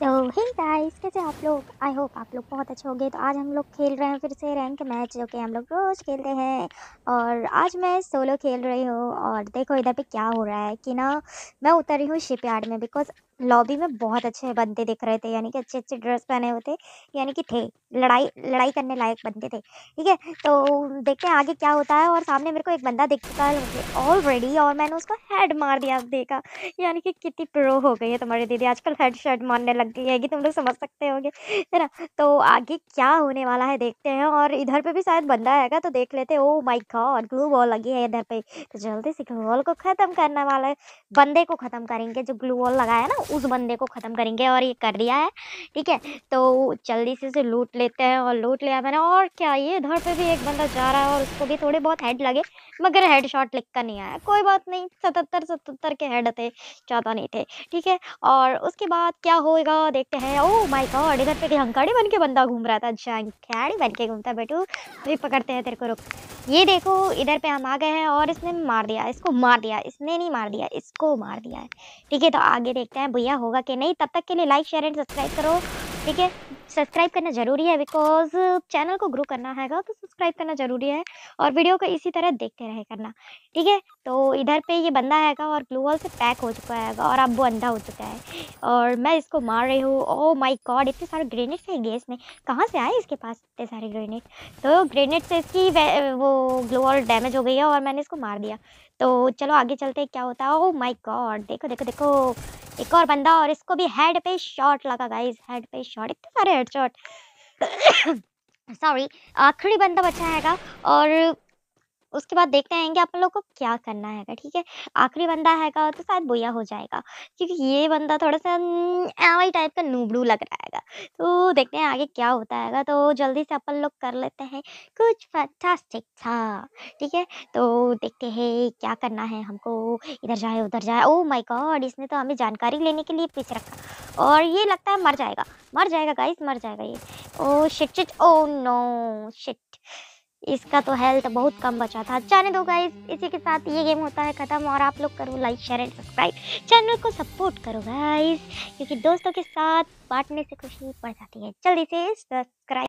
सो hey guys कैसे आप लोग आई होप आप लोग बहुत अच्छे होंगे तो आज हम लोग खेल रहे हैं फिर से रैंक मैच जो कि हम लोग रोज़ खेलते हैं और आज मैं सोलो खेल रही हूँ और देखो इधर पे क्या हो रहा है कि ना मैं उतर रही हूँ शिप यार्ड में बिकॉज लॉबी में बहुत अच्छे बंदे दिख रहे थे यानी कि अच्छे अच्छे ड्रेस पहने हुए थे यानी कि थे लड़ाई लड़ाई करने लायक बंदे थे ठीक है तो देखते हैं आगे क्या होता है और सामने मेरे को एक बंदा दिख चुका है ऑलरेडी और मैंने उसको हेड मार दिया देखा यानी कि कितनी प्रो हो गई है तुम्हारी दीदी आजकल हेड शेड मारने लग गई है कि तुम लोग समझ सकते गे है ना तो आगे क्या होने वाला है देखते हैं और इधर पर भी शायद बंदा आएगा तो देख लेते oh my God glue ball लगी है इधर पर तो जल्दी से ग्लू बॉल को ख़त्म करने वाला है बंदे को ख़त्म करेंगे जो ग्लू बॉल लगाया ना उस बंदे को ख़त्म करेंगे और ये कर दिया है ठीक है तो जल्दी से उसे लूट लेते हैं और लूट लिया मैंने और क्या ये इधर पे भी एक बंदा जा रहा है और उसको भी थोड़े बहुत हेड लगे मगर हेड शॉट लिख कर नहीं आया कोई बात नहीं सतहत्तर सतहत्तर के हेड थे ज़्यादा नहीं थे ठीक है और उसके बाद क्या होगा देखते हैं ओ माई गॉड इधर पे भी हंकाड़ी बन के बंदा घूम रहा था अच्छा हंकाड़ी बन के घूमता बेटू तो पकड़ते हैं तेरे को रुक ये देखो इधर पे हम आ गए हैं और इसने मार दिया इसको मार दिया इसने नहीं मार दिया इसको मार दिया है ठीक है तो आगे देखते हैं भैया होगा कि नहीं तब तक के लिए लाइक शेयर एंड सब्सक्राइब करो ठीक है सब्सक्राइब करना ज़रूरी है बिकॉज चैनल को ग्रो करना हैगा तो सब्सक्राइब करना ज़रूरी है और वीडियो को इसी तरह देखते रहे करना ठीक है तो इधर पे ये बंदा हैगा और ग्लू वॉल से पैक हो चुका है और अब वो अंधा हो चुका है और मैं इसको मार रही हूँ ओ माय गॉड इतने सारे ग्रेनेड थे गैस में कहाँ से आए इसके पास इतने सारे ग्रेनेड तो ग्रेनेड से इसकी वो ग्लू वॉल डैमेज हो गई है और मैंने इसको मार दिया तो चलो आगे चलते क्या होता है ओ माई गॉड देखो देखो देखो एक और बंदा और इसको भी हेड पे शॉट लगा गाइज हेड पे शॉट इतने सारे हेड शॉट सॉरी आखिरी बंदा बचा है और उसके बाद देखते हैं कि अपन लोग को क्या करना है ठीक है आखिरी बंदा हैगा तो शायद बोया हो जाएगा क्योंकि ये बंदा थोड़ा सा वही टाइप का नूबड़ू लग रहा है तो देखते हैं आगे क्या होता है तो जल्दी से अपन लोग कर लेते हैं कुछ फैंटास्टिक था ठीक है तो देखते हैं क्या करना है हमको इधर जाए उधर जाए ओ माई गॉड इसने तो हमें जानकारी लेने के लिए पीछे रखा और ये लगता है मर जाएगा मर जाएगा गाइस मर जाएगा ये oh shit shit oh no shit इसका तो हेल्थ बहुत कम बचा था जाने दो गाइस इसी के साथ ये गेम होता है ख़त्म और आप लोग करो like share and subscribe channel को सपोर्ट करो गाइस क्योंकि दोस्तों के साथ बांटने से खुशी बढ़ जाती है जल्दी से सब्सक्राइब